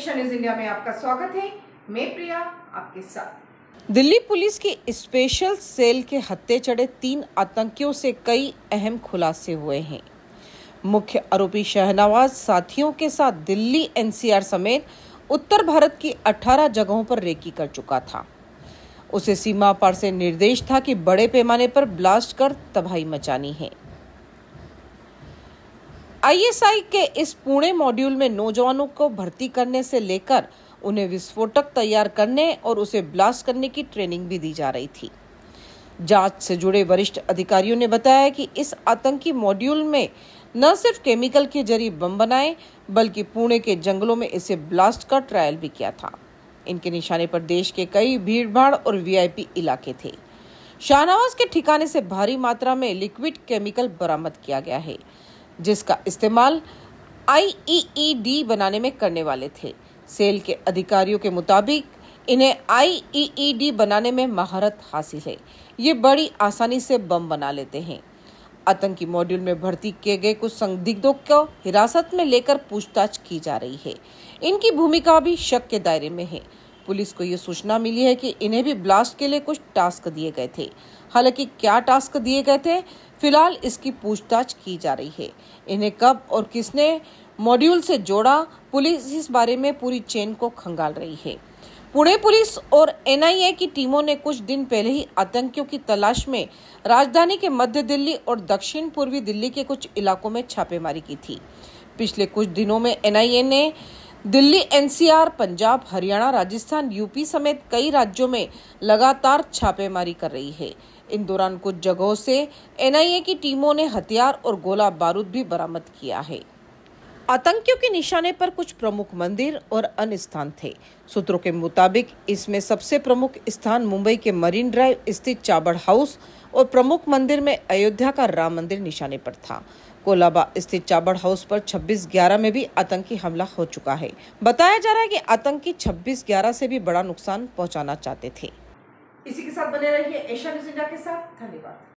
Asia news India में आपका स्वागत है मैं प्रिया आपके साथ दिल्ली पुलिस की स्पेशल सेल के हत्ते चढ़े तीन आतंकियों से कई अहम खुलासे हुए हैं मुख्य आरोपी शहनवाज साथियों के साथ दिल्ली एनसीआर समेत उत्तर भारत की 18 जगहों पर रेकी कर चुका था उसे सीमा पार से निर्देश था कि बड़े पैमाने पर ब्लास्ट कर तबाही मचानी है आईएसआई के इस पुणे मॉड्यूल में नौजवानों को भर्ती करने से लेकर उन्हें विस्फोटक तैयार करने और उसे ब्लास्ट करने की ट्रेनिंग भी दी जा रही थी जांच से जुड़े वरिष्ठ अधिकारियों ने बताया कि इस आतंकी मॉड्यूल में न सिर्फ केमिकल के जरिए बम बनाए बल्कि पुणे के जंगलों में इसे ब्लास्ट का ट्रायल भी किया था इनके निशाने पर देश के कई भीड़भाड़ और वीआईपी इलाके थे शाहनवाज के ठिकाने से भारी मात्रा में लिक्विड केमिकल बरामद किया गया है जिसका इस्तेमाल आईईईडी e e बनाने में करने वाले थे सेल के अधिकारियों के मुताबिक इन्हें आईईईडी e बनाने में महारत हासिल है ये बड़ी आसानी से बम बना लेते हैं आतंकी मॉड्यूल में भर्ती किए गए कुछ संदिग्धों को हिरासत में लेकर पूछताछ की जा रही है इनकी भूमिका भी शक के दायरे में है पुलिस को ये सूचना मिली है कि इन्हें भी ब्लास्ट के लिए कुछ टास्क दिए गए थे हालांकि क्या टास्क दिए गए थे फिलहाल इसकी पूछताछ की जा रही है इन्हें कब और किसने मॉड्यूल से जोड़ा पुलिस इस बारे में पूरी चेन को खंगाल रही है पुणे पुलिस और एनआईए की टीमों ने कुछ दिन पहले ही आतंकियों की तलाश में राजधानी के मध्य दिल्ली और दक्षिण पूर्वी दिल्ली के कुछ इलाकों में छापेमारी की थी पिछले कुछ दिनों में एनआईए ने दिल्ली एनसीआर पंजाब हरियाणा राजस्थान यूपी समेत कई राज्यों में लगातार छापेमारी कर रही है इन दौरान कुछ जगहों से एनआईए की टीमों ने हथियार और गोला बारूद भी बरामद किया है आतंकियों के निशाने पर कुछ प्रमुख मंदिर और अन्य स्थान थे सूत्रों के मुताबिक इसमें सबसे प्रमुख स्थान मुंबई के मरीन ड्राइव स्थित चाबड़ हाउस और प्रमुख मंदिर में अयोध्या का राम मंदिर निशाने पर था कोलाबा स्थित चाबड़ हाउस पर 26 ग्यारह में भी आतंकी हमला हो चुका है बताया जा रहा है कि आतंकी 26 ग्यारह से भी बड़ा नुकसान पहुंचाना चाहते थे इसी के साथ बने रहिए एशिया न्यूज इंडिया के साथ धन्यवाद